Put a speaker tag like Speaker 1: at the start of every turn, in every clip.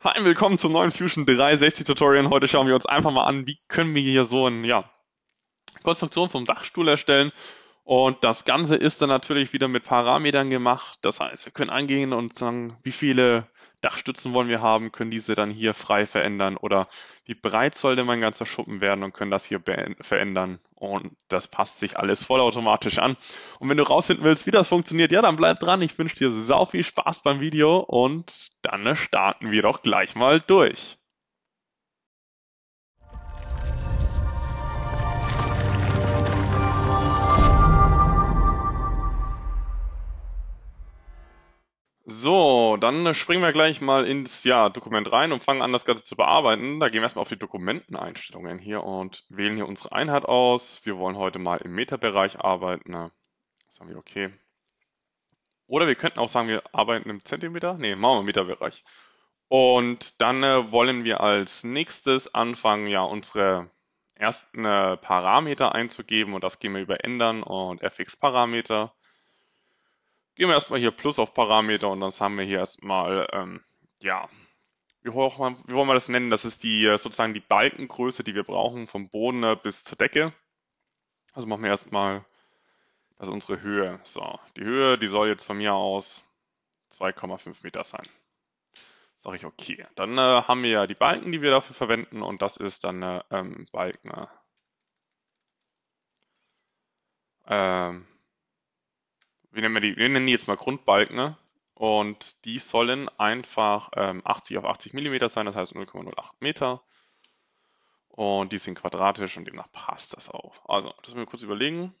Speaker 1: Hi, willkommen zum neuen Fusion 360 Tutorial. Heute schauen wir uns einfach mal an, wie können wir hier so eine ja, Konstruktion vom Dachstuhl erstellen. Und das Ganze ist dann natürlich wieder mit Parametern gemacht. Das heißt, wir können angehen und sagen, wie viele Dachstützen wollen wir haben, können diese dann hier frei verändern oder wie breit soll denn mein ganzer Schuppen werden und können das hier verändern. Und das passt sich alles vollautomatisch an. Und wenn du rausfinden willst, wie das funktioniert, ja, dann bleib dran. Ich wünsche dir sau viel Spaß beim Video und dann starten wir doch gleich mal durch. So, dann springen wir gleich mal ins ja, Dokument rein und fangen an, das Ganze zu bearbeiten. Da gehen wir erstmal auf die Dokumenteneinstellungen hier und wählen hier unsere Einheit aus. Wir wollen heute mal im Meterbereich arbeiten. sagen wir okay. Oder wir könnten auch sagen, wir arbeiten im Zentimeter. Nee, machen wir im Meterbereich. Und dann äh, wollen wir als nächstes anfangen, ja, unsere ersten äh, Parameter einzugeben. Und das gehen wir über Ändern und FX-Parameter. Gehen wir erstmal hier Plus auf Parameter und dann haben wir hier erstmal, ähm, ja, wie, hoch, wie wollen wir das nennen? Das ist die äh, sozusagen die Balkengröße, die wir brauchen vom Boden äh, bis zur Decke. Also machen wir erstmal, das ist unsere Höhe. So, die Höhe, die soll jetzt von mir aus 2,5 Meter sein. Sag ich okay. Dann äh, haben wir ja die Balken, die wir dafür verwenden und das ist dann eine äh, ähm, Balken. Ähm, nennen wir, die, wir nennen die jetzt mal Grundbalken ne? und die sollen einfach ähm, 80 auf 80 mm sein, das heißt 0,08 Meter. Und die sind quadratisch und demnach passt das auch. Also, das müssen wir kurz überlegen.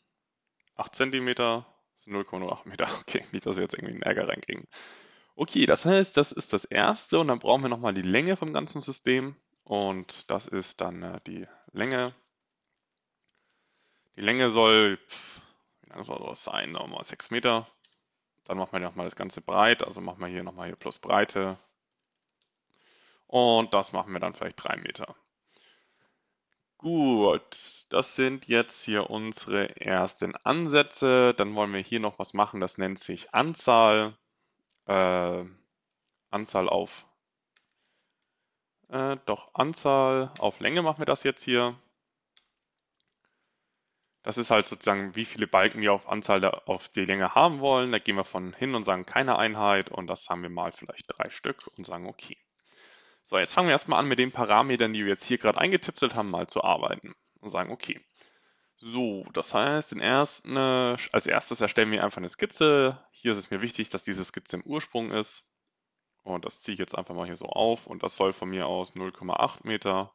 Speaker 1: 8 cm sind 0,08 Meter. Okay, nicht, dass wir jetzt irgendwie einen Ärger reinkriegen. Okay, das heißt, das ist das erste und dann brauchen wir nochmal die Länge vom ganzen System. Und das ist dann äh, die Länge. Die Länge soll pff, also aus sein nochmal 6 Meter. Dann machen wir nochmal das Ganze breit. Also machen wir hier nochmal hier plus Breite. Und das machen wir dann vielleicht 3 Meter. Gut, das sind jetzt hier unsere ersten Ansätze. Dann wollen wir hier noch was machen, das nennt sich Anzahl. Äh, Anzahl auf, äh, doch Anzahl auf Länge machen wir das jetzt hier. Das ist halt sozusagen, wie viele Balken wir auf Anzahl der, auf die Länge haben wollen. Da gehen wir von hin und sagen keine Einheit und das haben wir mal vielleicht drei Stück und sagen okay. So, jetzt fangen wir erstmal an mit den Parametern, die wir jetzt hier gerade eingetipselt haben, mal zu arbeiten und sagen okay. So, das heißt, ersten, als erstes erstellen wir einfach eine Skizze. Hier ist es mir wichtig, dass diese Skizze im Ursprung ist. Und das ziehe ich jetzt einfach mal hier so auf und das soll von mir aus 0,8 Meter,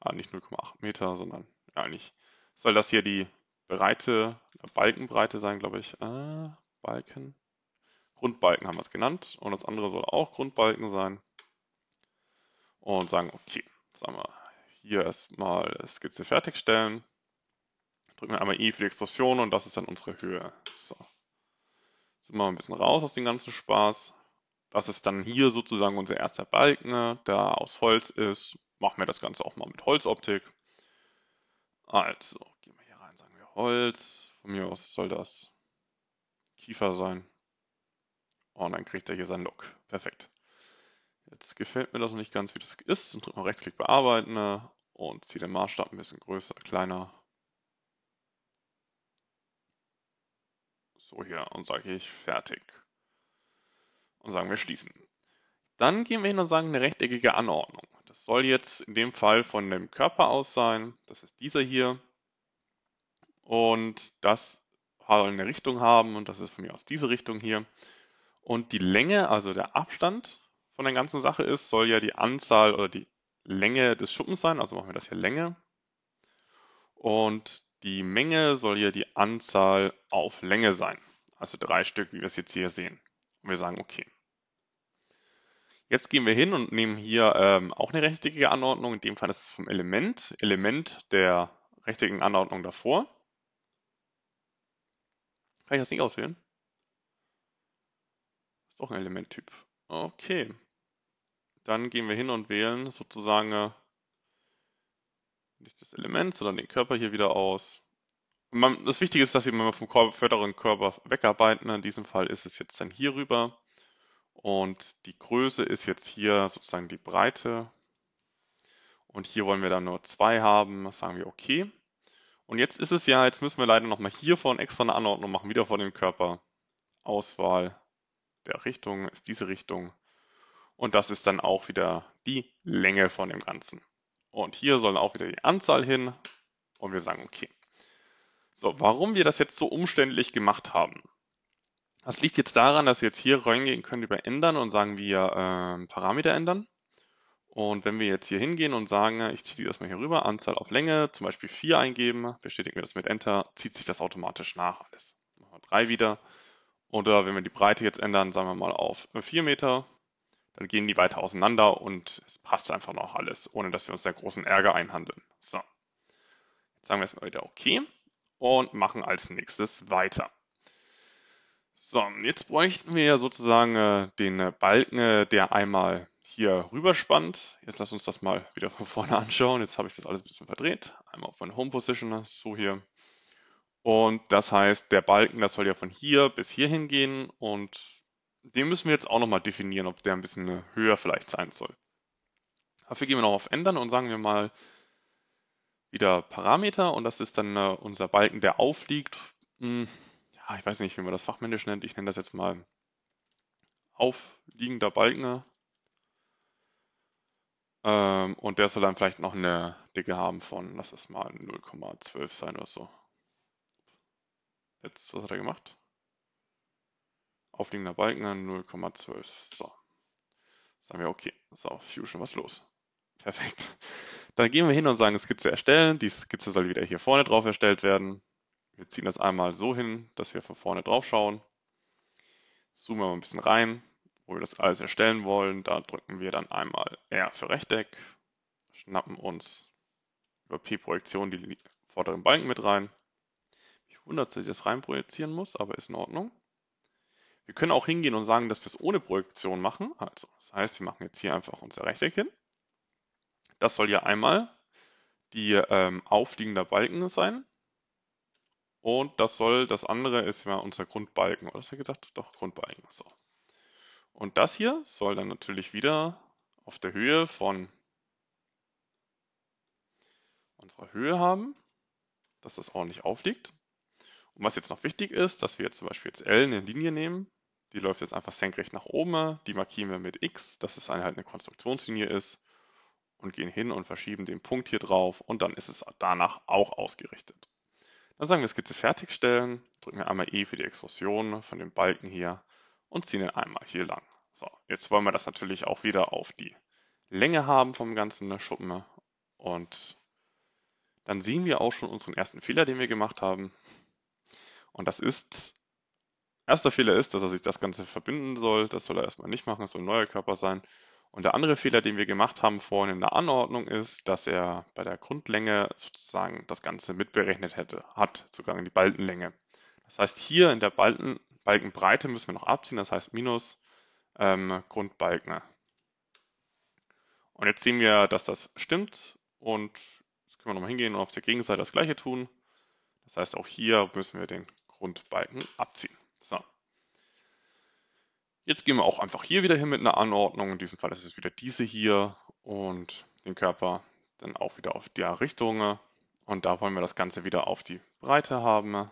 Speaker 1: ah, nicht 0,8 Meter, sondern eigentlich soll das hier die Breite, Balkenbreite sein, glaube ich. Äh, Balken. Grundbalken haben wir es genannt. Und das andere soll auch Grundbalken sein. Und sagen, okay, sagen wir hier erstmal Skizze fertigstellen. Drücken wir einmal I für die Extrusion und das ist dann unsere Höhe. So. Sind wir mal ein bisschen raus aus dem ganzen Spaß. Das ist dann hier sozusagen unser erster Balken, ne? der aus Holz ist. Machen wir das Ganze auch mal mit Holzoptik. Also, Holz, von mir aus soll das Kiefer sein. Oh, und dann kriegt er hier seinen Look. Perfekt. Jetzt gefällt mir das noch nicht ganz, wie das ist. Und drücke mal Rechtsklick bearbeiten ne? und ziehe den Maßstab ein bisschen größer, kleiner. So hier und sage ich fertig. Und sagen wir schließen. Dann gehen wir hin und sagen eine rechteckige Anordnung. Das soll jetzt in dem Fall von dem Körper aus sein. Das ist dieser hier und das soll eine Richtung haben und das ist von mir aus diese Richtung hier. Und die Länge, also der Abstand von der ganzen Sache ist, soll ja die Anzahl oder die Länge des Schuppens sein, also machen wir das hier Länge. Und die Menge soll hier die Anzahl auf Länge sein, also drei Stück, wie wir es jetzt hier sehen. Und wir sagen okay. Jetzt gehen wir hin und nehmen hier ähm, auch eine rechteckige Anordnung, in dem Fall ist es vom Element, Element der rechteckigen Anordnung davor. Kann ich das nicht auswählen? Ist auch ein Elementtyp. Okay. Dann gehen wir hin und wählen sozusagen äh, nicht das Element, sondern den Körper hier wieder aus. Man, das Wichtige ist, dass wir mal vom vorderen Körper wegarbeiten. In diesem Fall ist es jetzt dann hier rüber. Und die Größe ist jetzt hier sozusagen die Breite. Und hier wollen wir dann nur zwei haben. sagen wir okay. Und jetzt ist es ja, jetzt müssen wir leider nochmal hier vorne extra eine Anordnung machen, wieder vor dem Körper. Auswahl der Richtung ist diese Richtung. Und das ist dann auch wieder die Länge von dem Ganzen. Und hier soll auch wieder die Anzahl hin. Und wir sagen okay. So, warum wir das jetzt so umständlich gemacht haben. Das liegt jetzt daran, dass wir jetzt hier reingehen können über ändern und sagen wir äh, Parameter ändern. Und wenn wir jetzt hier hingehen und sagen, ich ziehe das mal hier rüber, Anzahl auf Länge, zum Beispiel 4 eingeben, bestätigen wir das mit Enter, zieht sich das automatisch nach alles. Machen wir 3 wieder. Oder wenn wir die Breite jetzt ändern, sagen wir mal auf 4 Meter, dann gehen die weiter auseinander und es passt einfach noch alles, ohne dass wir uns sehr großen Ärger einhandeln. So, jetzt sagen wir erstmal wieder OK und machen als nächstes weiter. So, jetzt bräuchten wir sozusagen äh, den äh, Balken, äh, der einmal hier rüberspannt. Jetzt lass uns das mal wieder von vorne anschauen. Jetzt habe ich das alles ein bisschen verdreht. Einmal auf meine Home Position, so hier. Und das heißt, der Balken, das soll ja von hier bis hier hingehen und den müssen wir jetzt auch nochmal definieren, ob der ein bisschen höher vielleicht sein soll. Dafür gehen wir noch auf Ändern und sagen wir mal wieder Parameter und das ist dann äh, unser Balken, der aufliegt. Hm, ja, ich weiß nicht, wie man das fachmännisch nennt. Ich nenne das jetzt mal aufliegender Balken. Ähm, und der soll dann vielleicht noch eine Dicke haben von, lass es mal 0,12 sein oder so. Jetzt, was hat er gemacht? Aufliegender Balken ne, an 0,12. So. Sagen wir, okay, so, Fusion, was los? Perfekt. Dann gehen wir hin und sagen, Skizze erstellen. Die Skizze soll wieder hier vorne drauf erstellt werden. Wir ziehen das einmal so hin, dass wir von vorne drauf schauen. Zoomen wir mal ein bisschen rein wo wir das alles erstellen wollen. Da drücken wir dann einmal R für Rechteck, schnappen uns über P-Projektion die vorderen Balken mit rein. Ich wundert, dass ich das reinprojizieren muss, aber ist in Ordnung. Wir können auch hingehen und sagen, dass wir es ohne Projektion machen. Also, das heißt, wir machen jetzt hier einfach unser Rechteck hin. Das soll ja einmal die ähm, aufliegender Balken sein. Und das soll, das andere ist ja unser Grundbalken, oder? Das hat gesagt, doch, Grundbalken. So. Und das hier soll dann natürlich wieder auf der Höhe von unserer Höhe haben, dass das ordentlich aufliegt. Und was jetzt noch wichtig ist, dass wir jetzt zum Beispiel jetzt L eine Linie nehmen, die läuft jetzt einfach senkrecht nach oben, die markieren wir mit X, dass es eine, halt eine Konstruktionslinie ist und gehen hin und verschieben den Punkt hier drauf und dann ist es danach auch ausgerichtet. Dann sagen wir Skizze fertigstellen, drücken wir einmal E für die Extrusion von dem Balken hier und ziehen ihn einmal hier lang. So, jetzt wollen wir das natürlich auch wieder auf die Länge haben vom Ganzen ne, Schuppen. Ne? Und dann sehen wir auch schon unseren ersten Fehler, den wir gemacht haben. Und das ist, erster Fehler ist, dass er sich das Ganze verbinden soll. Das soll er erstmal nicht machen, es soll ein neuer Körper sein. Und der andere Fehler, den wir gemacht haben vorhin in der Anordnung, ist, dass er bei der Grundlänge sozusagen das Ganze mitberechnet hätte, hat, sogar in die Balkenlänge. Das heißt, hier in der Balken Balkenbreite müssen wir noch abziehen, das heißt minus ähm, Grundbalken. Und jetzt sehen wir, dass das stimmt und jetzt können wir nochmal hingehen und auf der Gegenseite das gleiche tun. Das heißt, auch hier müssen wir den Grundbalken abziehen. So. Jetzt gehen wir auch einfach hier wieder hin mit einer Anordnung. In diesem Fall ist es wieder diese hier und den Körper dann auch wieder auf der Richtung. Und da wollen wir das Ganze wieder auf die Breite haben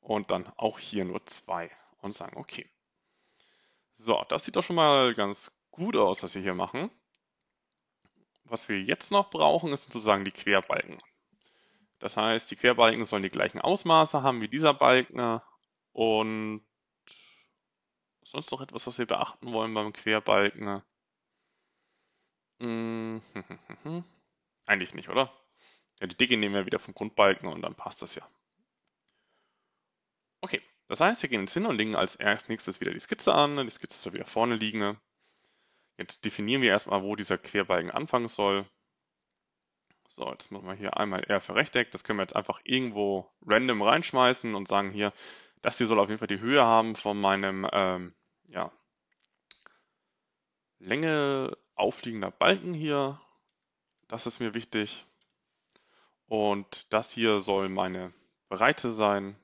Speaker 1: und dann auch hier nur 2 und sagen okay. So, das sieht doch schon mal ganz gut aus, was wir hier machen. Was wir jetzt noch brauchen, ist sozusagen die Querbalken. Das heißt, die Querbalken sollen die gleichen Ausmaße haben wie dieser Balken und sonst noch etwas, was wir beachten wollen beim Querbalken? Hm, eigentlich nicht, oder? Ja, die Dicke nehmen wir wieder vom Grundbalken und dann passt das ja. Okay, das heißt, wir gehen jetzt hin und legen als nächstes wieder die Skizze an. Die Skizze soll wieder vorne liegen. Jetzt definieren wir erstmal, wo dieser Querbalken anfangen soll. So, jetzt machen wir hier einmal R für Rechteck. Das können wir jetzt einfach irgendwo random reinschmeißen und sagen hier, das hier soll auf jeden Fall die Höhe haben von meinem, ähm, ja, Länge aufliegender Balken hier. Das ist mir wichtig. Und das hier soll meine Breite sein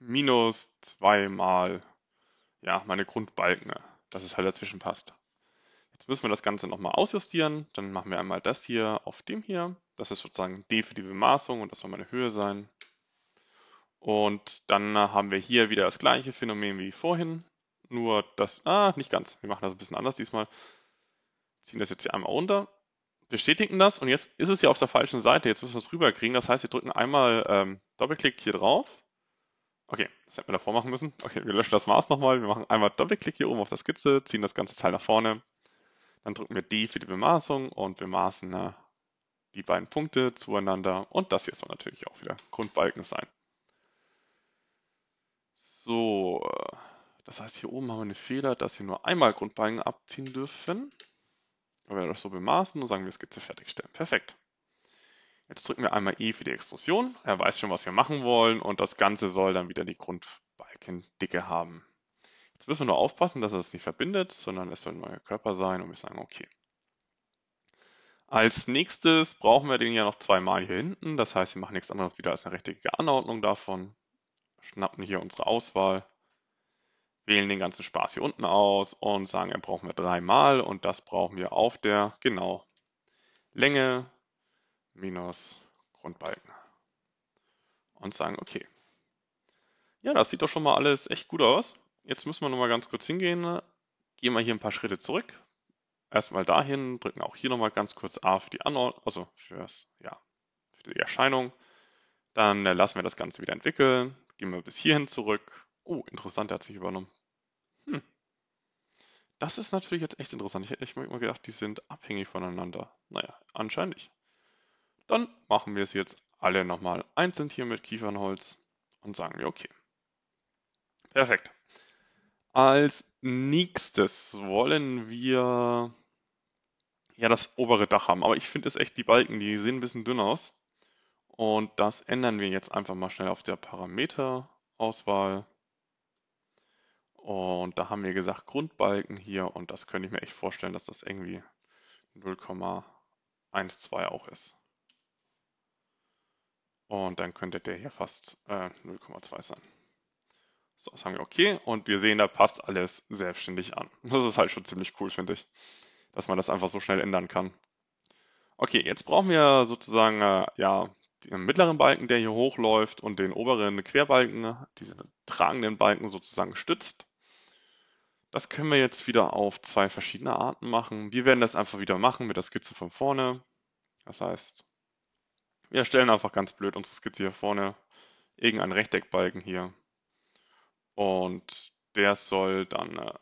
Speaker 1: minus zweimal ja, meine Grundbalken, dass es halt dazwischen passt. Jetzt müssen wir das Ganze nochmal ausjustieren. Dann machen wir einmal das hier auf dem hier. Das ist sozusagen D für die Bemaßung und das soll meine Höhe sein. Und dann haben wir hier wieder das gleiche Phänomen wie vorhin. Nur das, ah, nicht ganz. Wir machen das ein bisschen anders diesmal. Ziehen das jetzt hier einmal runter. Bestätigen das und jetzt ist es ja auf der falschen Seite. Jetzt müssen wir es rüberkriegen. Das heißt, wir drücken einmal ähm, Doppelklick hier drauf Okay, das hätten wir davor machen müssen. Okay, wir löschen das Maß nochmal. Wir machen einmal Doppelklick hier oben auf der Skizze, ziehen das ganze Teil nach vorne. Dann drücken wir D für die Bemaßung und bemaßen äh, die beiden Punkte zueinander. Und das hier soll natürlich auch wieder Grundbalken sein. So, äh, das heißt, hier oben haben wir einen Fehler, dass wir nur einmal Grundbalken abziehen dürfen. Aber wir das so bemaßen, und sagen wir Skizze fertigstellen. Perfekt. Jetzt drücken wir einmal E für die Extrusion. Er weiß schon, was wir machen wollen und das Ganze soll dann wieder die Grundbalkendicke haben. Jetzt müssen wir nur aufpassen, dass er es nicht verbindet, sondern es soll ein neuer Körper sein und wir sagen OK. Als nächstes brauchen wir den ja noch zweimal hier hinten. Das heißt, wir machen nichts anderes wieder als eine richtige Anordnung davon. Schnappen hier unsere Auswahl, wählen den ganzen Spaß hier unten aus und sagen, er brauchen wir dreimal und das brauchen wir auf der, genau, Länge, minus Grundbalken und sagen, okay. Ja, das sieht doch schon mal alles echt gut aus. Jetzt müssen wir noch mal ganz kurz hingehen. Gehen wir hier ein paar Schritte zurück. Erstmal dahin, drücken auch hier noch mal ganz kurz A für die Anordnung, also fürs, ja, für die Erscheinung. Dann äh, lassen wir das Ganze wieder entwickeln. Gehen wir bis hierhin zurück. Oh, interessant, der hat sich übernommen. Hm. Das ist natürlich jetzt echt interessant. Ich hätte nicht mal gedacht, die sind abhängig voneinander. Naja, anscheinend nicht. Dann machen wir es jetzt alle nochmal einzeln hier mit Kiefernholz und sagen wir okay. Perfekt. Als nächstes wollen wir ja das obere Dach haben. Aber ich finde es echt, die Balken, die sehen ein bisschen dünn aus. Und das ändern wir jetzt einfach mal schnell auf der Parameterauswahl. Und da haben wir gesagt Grundbalken hier und das könnte ich mir echt vorstellen, dass das irgendwie 0,12 auch ist. Und dann könnte der hier fast äh, 0,2 sein. So, das haben wir okay. Und wir sehen, da passt alles selbstständig an. Das ist halt schon ziemlich cool, finde ich, dass man das einfach so schnell ändern kann. Okay, jetzt brauchen wir sozusagen äh, ja, den mittleren Balken, der hier hochläuft und den oberen Querbalken, diese tragenden Balken sozusagen stützt. Das können wir jetzt wieder auf zwei verschiedene Arten machen. Wir werden das einfach wieder machen mit der Skizze von vorne. Das heißt, wir stellen einfach ganz blöd unsere Skizze hier vorne, irgendeinen Rechteckbalken hier. Und der soll dann äh,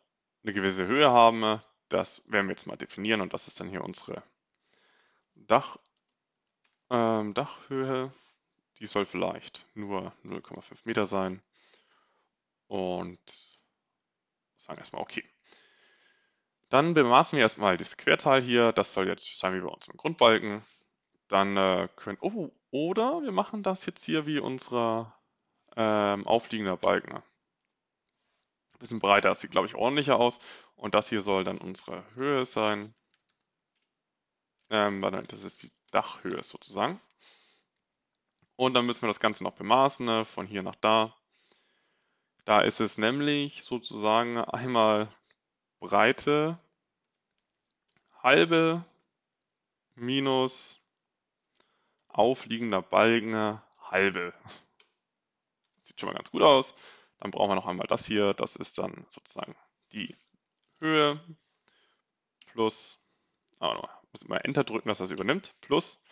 Speaker 1: eine gewisse Höhe haben. Das werden wir jetzt mal definieren und das ist dann hier unsere Dach, ähm, Dachhöhe. Die soll vielleicht nur 0,5 Meter sein. Und sagen erstmal okay. Dann bemaßen wir erstmal das Querteil hier. Das soll jetzt sein wie bei unserem Grundbalken. Dann äh, können. Oh, oder wir machen das jetzt hier wie unser ähm, aufliegender Balken. Ne? bisschen breiter, das sieht glaube ich ordentlicher aus. Und das hier soll dann unsere Höhe sein. Ähm, das ist die Dachhöhe sozusagen. Und dann müssen wir das Ganze noch bemaßen, ne? von hier nach da. Da ist es nämlich sozusagen einmal Breite halbe minus aufliegender Balken, halbe. Sieht schon mal ganz gut aus. Dann brauchen wir noch einmal das hier. Das ist dann sozusagen die Höhe plus, oh, muss immer Enter drücken, dass das übernimmt, plus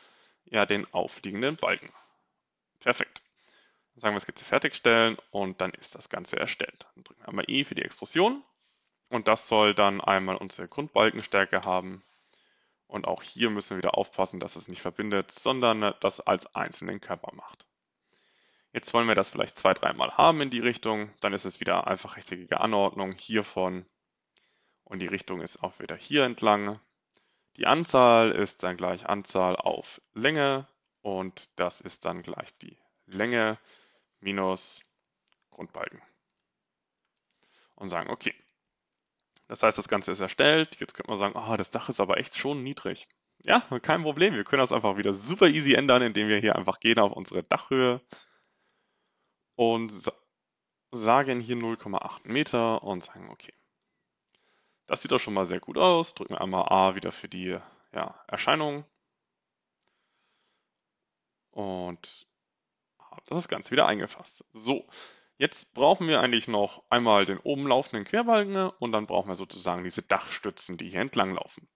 Speaker 1: ja den aufliegenden Balken. Perfekt. Dann sagen wir es geht zu fertigstellen und dann ist das Ganze erstellt. Dann drücken wir einmal E für die Extrusion und das soll dann einmal unsere Grundbalkenstärke haben und auch hier müssen wir wieder aufpassen, dass es nicht verbindet, sondern das als einzelnen Körper macht. Jetzt wollen wir das vielleicht zwei, dreimal haben in die Richtung. Dann ist es wieder einfach rechteckige Anordnung hiervon. Und die Richtung ist auch wieder hier entlang. Die Anzahl ist dann gleich Anzahl auf Länge. Und das ist dann gleich die Länge minus Grundbalken. Und sagen, okay, das heißt, das Ganze ist erstellt. Jetzt könnte man sagen, oh, das Dach ist aber echt schon niedrig. Ja, kein Problem. Wir können das einfach wieder super easy ändern, indem wir hier einfach gehen auf unsere Dachhöhe und sagen hier 0,8 Meter und sagen, okay. Das sieht doch schon mal sehr gut aus. Drücken wir einmal A wieder für die ja, Erscheinung. Und das Ganze wieder eingefasst. So, Jetzt brauchen wir eigentlich noch einmal den oben laufenden Querbalken ne? und dann brauchen wir sozusagen diese Dachstützen, die hier entlang laufen.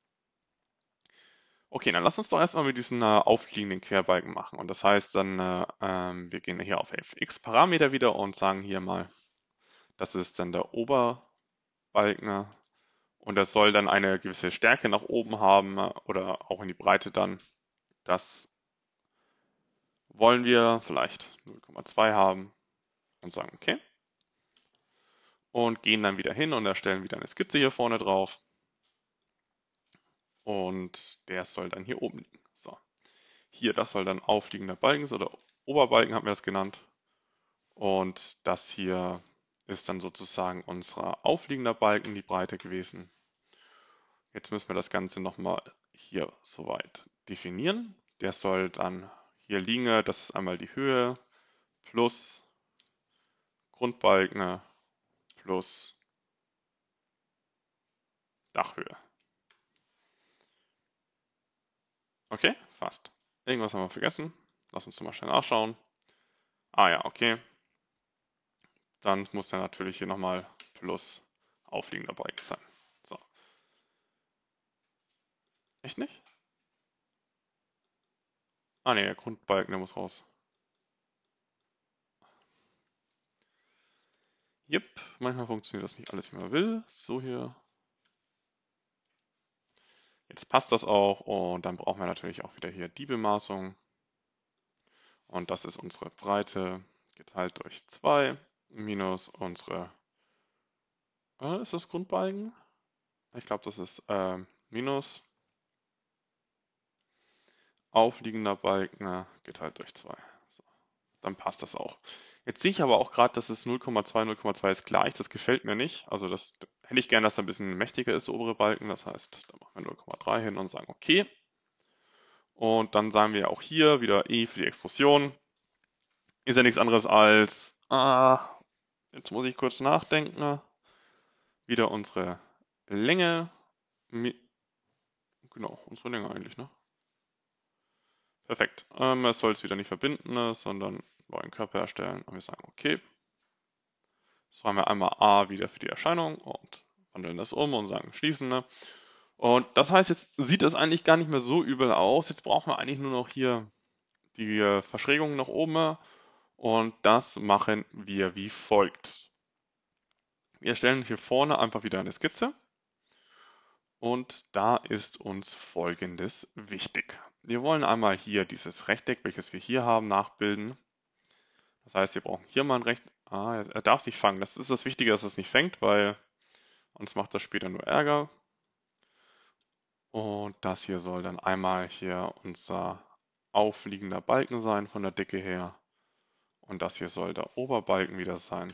Speaker 1: Okay, dann lass uns doch erstmal mit diesen äh, aufliegenden Querbalken machen. Und das heißt dann, äh, äh, wir gehen hier auf fx-Parameter wieder und sagen hier mal, das ist dann der Oberbalken und das soll dann eine gewisse Stärke nach oben haben äh, oder auch in die Breite dann. Das wollen wir vielleicht 0,2 haben und sagen okay. Und gehen dann wieder hin und erstellen wieder eine Skizze hier vorne drauf. Und der soll dann hier oben liegen. So. Hier, das soll dann aufliegender Balken oder Oberbalken haben wir das genannt. Und das hier ist dann sozusagen unser aufliegender Balken die Breite gewesen. Jetzt müssen wir das Ganze nochmal hier soweit definieren. Der soll dann hier liegen, das ist einmal die Höhe plus Grundbalken ne, plus Dachhöhe. Okay, fast. Irgendwas haben wir vergessen. Lass uns mal schnell nachschauen. Ah ja, okay. Dann muss der natürlich hier nochmal plus aufliegender Balken sein. So. Echt nicht? Ah ne, der Grundbalken, der muss raus. Jep, manchmal funktioniert das nicht alles, wie man will. So hier. Jetzt passt das auch und dann brauchen wir natürlich auch wieder hier die Bemaßung. Und das ist unsere Breite geteilt durch 2 minus unsere, äh, ist das Grundbalken? Ich glaube, das ist äh, minus aufliegender Balken äh, geteilt durch 2. So, dann passt das auch. Jetzt sehe ich aber auch gerade, dass es 0,2, 0,2 ist gleich. Das gefällt mir nicht. Also das hätte ich gerne, dass er ein bisschen mächtiger ist, der obere Balken. Das heißt, da machen wir 0,3 hin und sagen OK. Und dann sagen wir auch hier wieder E für die Extrusion. Ist ja nichts anderes als, ah, jetzt muss ich kurz nachdenken. Wieder unsere Länge. Genau, unsere Länge eigentlich, ne? Perfekt. Ähm, es soll es wieder nicht verbinden, sondern neuen Körper erstellen und wir sagen, okay, jetzt haben wir einmal A wieder für die Erscheinung und wandeln das um und sagen schließende. Ne? Und das heißt, jetzt sieht das eigentlich gar nicht mehr so übel aus. Jetzt brauchen wir eigentlich nur noch hier die äh, Verschrägung nach oben ne? und das machen wir wie folgt. Wir erstellen hier vorne einfach wieder eine Skizze und da ist uns folgendes wichtig. Wir wollen einmal hier dieses Rechteck, welches wir hier haben, nachbilden das heißt, wir brauchen hier mal ein Recht. Ah, er darf sich fangen. Das ist das Wichtige, dass er es nicht fängt, weil uns macht das später nur Ärger. Und das hier soll dann einmal hier unser aufliegender Balken sein von der Decke her. Und das hier soll der Oberbalken wieder sein.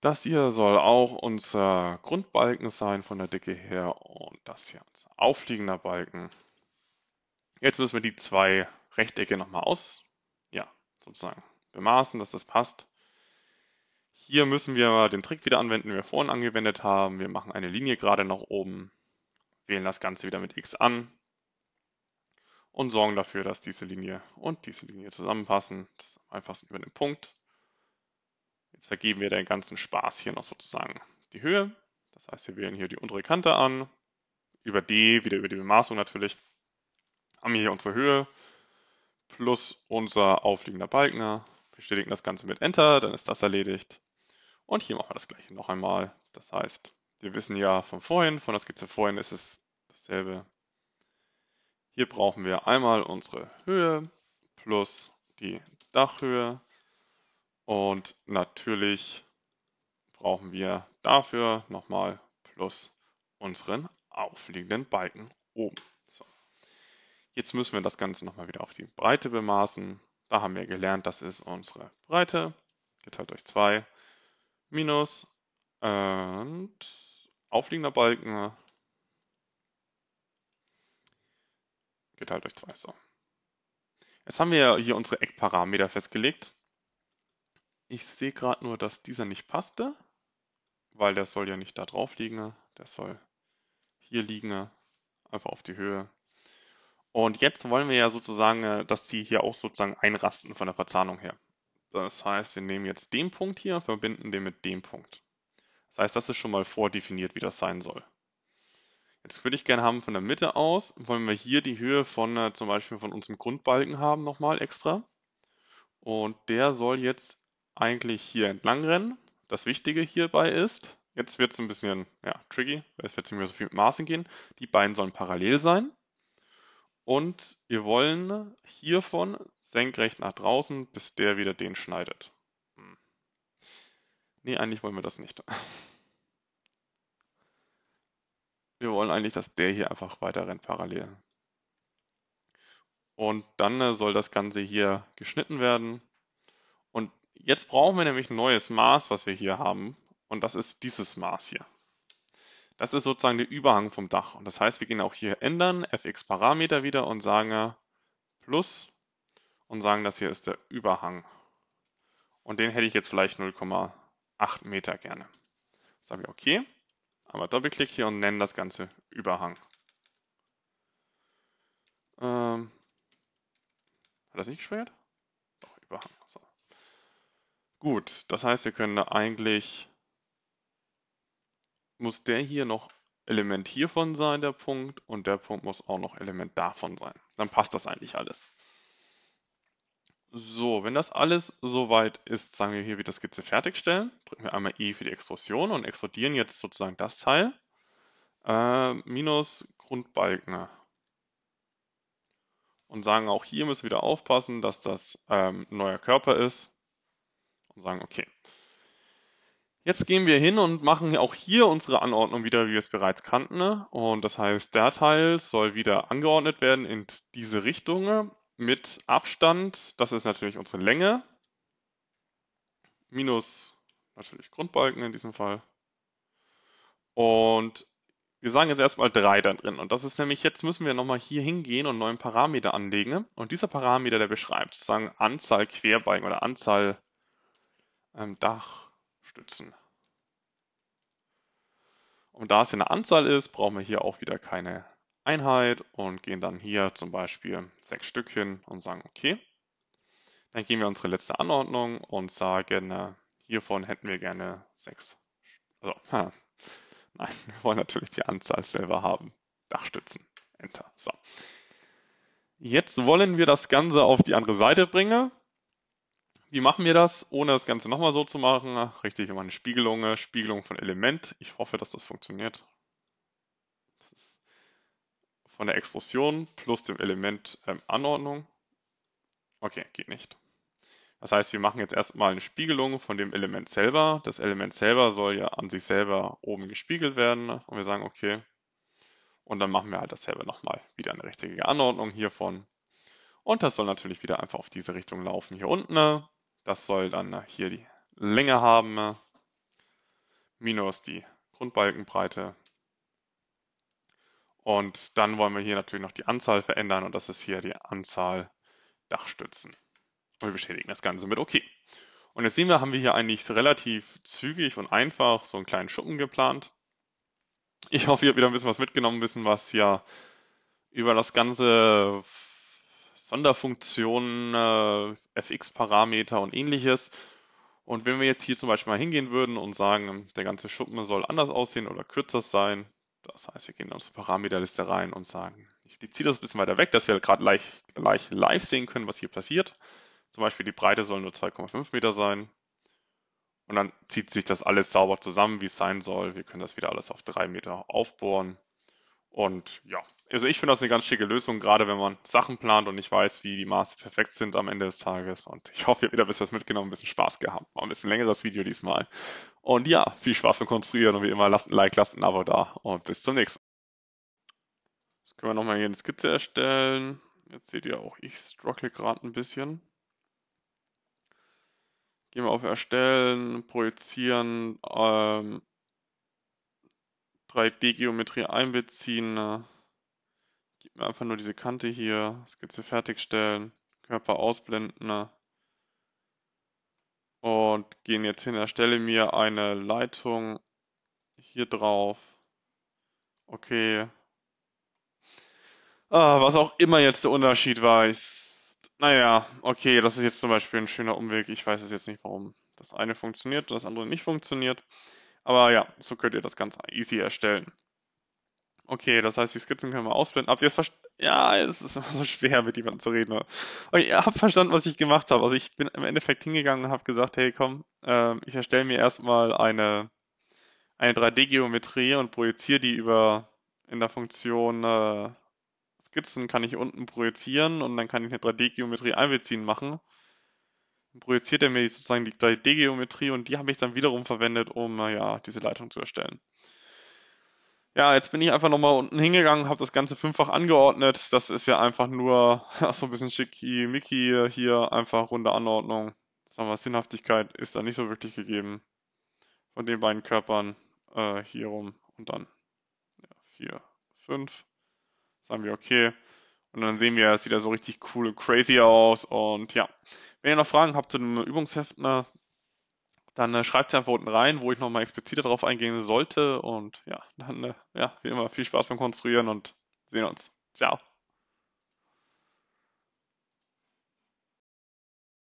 Speaker 1: Das hier soll auch unser Grundbalken sein von der Decke her und das hier unser aufliegender Balken. Jetzt müssen wir die zwei Rechtecke nochmal aus sozusagen bemaßen, dass das passt. Hier müssen wir den Trick wieder anwenden, den wir vorhin angewendet haben. Wir machen eine Linie gerade nach oben, wählen das Ganze wieder mit x an und sorgen dafür, dass diese Linie und diese Linie zusammenpassen. Das ist am einfachsten über den Punkt. Jetzt vergeben wir den ganzen Spaß hier noch sozusagen die Höhe. Das heißt, wir wählen hier die untere Kante an, über D, wieder über die Bemaßung natürlich, haben wir hier unsere Höhe, plus unser aufliegender Balken. Bestätigen das Ganze mit Enter, dann ist das erledigt. Und hier machen wir das gleiche noch einmal. Das heißt, wir wissen ja von vorhin, von der Skizze vorhin ist es dasselbe. Hier brauchen wir einmal unsere Höhe plus die Dachhöhe. Und natürlich brauchen wir dafür nochmal plus unseren aufliegenden Balken oben. Jetzt müssen wir das Ganze nochmal wieder auf die Breite bemaßen. Da haben wir gelernt, das ist unsere Breite, geteilt halt durch 2, minus und aufliegender Balken geteilt halt durch 2. So. Jetzt haben wir hier unsere Eckparameter festgelegt. Ich sehe gerade nur, dass dieser nicht passte, weil der soll ja nicht da drauf liegen, der soll hier liegen, einfach auf die Höhe. Und jetzt wollen wir ja sozusagen, äh, dass die hier auch sozusagen einrasten von der Verzahnung her. Das heißt, wir nehmen jetzt den Punkt hier, und verbinden den mit dem Punkt. Das heißt, das ist schon mal vordefiniert, wie das sein soll. Jetzt würde ich gerne haben, von der Mitte aus, wollen wir hier die Höhe von äh, zum Beispiel von unserem Grundbalken haben, nochmal extra. Und der soll jetzt eigentlich hier entlang rennen. Das Wichtige hierbei ist, jetzt wird es ein bisschen ja, tricky, weil es wird ziemlich so viel mit Maßen gehen, die beiden sollen parallel sein. Und wir wollen hiervon senkrecht nach draußen, bis der wieder den schneidet. Hm. Nee, eigentlich wollen wir das nicht. Wir wollen eigentlich, dass der hier einfach weiter rennt parallel. Und dann äh, soll das Ganze hier geschnitten werden. Und jetzt brauchen wir nämlich ein neues Maß, was wir hier haben. Und das ist dieses Maß hier. Das ist sozusagen der Überhang vom Dach. Und das heißt, wir gehen auch hier ändern, fx-Parameter wieder und sagen plus und sagen, das hier ist der Überhang. Und den hätte ich jetzt vielleicht 0,8 Meter gerne. Sage ich okay, aber Doppelklick hier und nennen das Ganze Überhang. Ähm, hat das nicht geschwert? Doch, Überhang. So. Gut, das heißt, wir können da eigentlich muss der hier noch Element hiervon sein, der Punkt, und der Punkt muss auch noch Element davon sein. Dann passt das eigentlich alles. So, wenn das alles soweit ist, sagen wir hier wieder Skizze fertigstellen, drücken wir einmal E für die Extrusion und extrudieren jetzt sozusagen das Teil, äh, minus Grundbalken. Und sagen auch hier müssen wir wieder aufpassen, dass das ähm, neuer Körper ist und sagen, okay. Jetzt gehen wir hin und machen auch hier unsere Anordnung wieder, wie wir es bereits kannten. Ne? Und das heißt, der Teil soll wieder angeordnet werden in diese Richtung ne? mit Abstand, das ist natürlich unsere Länge, minus natürlich Grundbalken in diesem Fall. Und wir sagen jetzt erstmal 3 da drin. Und das ist nämlich, jetzt müssen wir nochmal hier hingehen und neuen Parameter anlegen. Und dieser Parameter, der beschreibt sozusagen Anzahl Querbalken oder Anzahl ähm, Dach stützen. Und da es eine Anzahl ist, brauchen wir hier auch wieder keine Einheit und gehen dann hier zum Beispiel sechs Stück hin und sagen okay. Dann gehen wir unsere letzte Anordnung und sagen, äh, hiervon hätten wir gerne sechs. Also, ha, nein, wir wollen natürlich die Anzahl selber haben. Dachstützen. Enter. So. Jetzt wollen wir das Ganze auf die andere Seite bringen wie machen wir das, ohne das Ganze nochmal so zu machen? Richtig, wir machen eine Spiegelung, Spiegelung von Element. Ich hoffe, dass das funktioniert. Das von der Extrusion plus dem Element ähm, Anordnung. Okay, geht nicht. Das heißt, wir machen jetzt erstmal eine Spiegelung von dem Element selber. Das Element selber soll ja an sich selber oben gespiegelt werden. Und wir sagen, okay. Und dann machen wir halt dasselbe nochmal. Wieder eine richtige Anordnung hiervon. Und das soll natürlich wieder einfach auf diese Richtung laufen hier unten. Ne? Das soll dann äh, hier die Länge haben äh, minus die Grundbalkenbreite. Und dann wollen wir hier natürlich noch die Anzahl verändern und das ist hier die Anzahl Dachstützen. Und wir bestätigen das Ganze mit OK. Und jetzt sehen wir, haben wir hier eigentlich relativ zügig und einfach so einen kleinen Schuppen geplant. Ich hoffe, ihr habt wieder ein bisschen was mitgenommen, wissen, was ja über das ganze Sonderfunktionen, äh, FX-Parameter und ähnliches. Und wenn wir jetzt hier zum Beispiel mal hingehen würden und sagen, der ganze Schuppen soll anders aussehen oder kürzer sein, das heißt, wir gehen in unsere Parameterliste rein und sagen, ich ziehe das ein bisschen weiter weg, dass wir gerade gleich, gleich live sehen können, was hier passiert. Zum Beispiel die Breite soll nur 2,5 Meter sein. Und dann zieht sich das alles sauber zusammen, wie es sein soll. Wir können das wieder alles auf 3 Meter aufbohren und ja, also ich finde das eine ganz schicke Lösung, gerade wenn man Sachen plant und nicht weiß, wie die Maße perfekt sind am Ende des Tages. Und ich hoffe, ihr habt wieder ein bisschen was mitgenommen, ein bisschen Spaß gehabt. War ein bisschen längeres Video diesmal. Und ja, viel Spaß beim Konstruieren und wie immer, lasst ein Like, lasst ein Abo da und bis zum nächsten Mal. Jetzt können wir nochmal hier eine Skizze erstellen. Jetzt seht ihr auch, ich struggle gerade ein bisschen. Gehen wir auf Erstellen, Projizieren, ähm, 3D-Geometrie einbeziehen. Ne? Gib mir einfach nur diese Kante hier, Skizze fertigstellen, Körper ausblenden. Ne? Und gehen jetzt hin, erstelle mir eine Leitung hier drauf. Okay. Ah, was auch immer jetzt der Unterschied war. Ist, naja, okay, das ist jetzt zum Beispiel ein schöner Umweg. Ich weiß es jetzt nicht, warum das eine funktioniert und das andere nicht funktioniert. Aber ja, so könnt ihr das ganz easy erstellen. Okay, das heißt, die Skizzen können wir ausblenden. Habt ihr es verstanden? Ja, es ist immer so schwer, mit jemandem zu reden. Okay, ihr habt verstanden, was ich gemacht habe. Also ich bin im Endeffekt hingegangen und habe gesagt, hey komm, äh, ich erstelle mir erstmal eine, eine 3D-Geometrie und projiziere die über in der Funktion äh, Skizzen kann ich unten projizieren und dann kann ich eine 3D-Geometrie einbeziehen machen projiziert er mir sozusagen die 3D-Geometrie und die habe ich dann wiederum verwendet, um ja, diese Leitung zu erstellen. Ja, jetzt bin ich einfach nochmal unten hingegangen, habe das Ganze fünffach angeordnet. Das ist ja einfach nur so ein bisschen schicki-micki hier, einfach runde Anordnung. Sagen wir, Sinnhaftigkeit ist da nicht so wirklich gegeben von den beiden Körpern äh, hier rum und dann 4, 5. Sagen wir okay. Und dann sehen wir, es sieht ja so richtig cool und crazy aus und ja. Wenn ihr noch Fragen habt zu dem Übungsheft, na, dann äh, schreibt es einfach unten rein, wo ich nochmal expliziter darauf eingehen sollte. Und ja, dann, äh, ja, wie immer, viel Spaß beim Konstruieren und sehen uns. Ciao.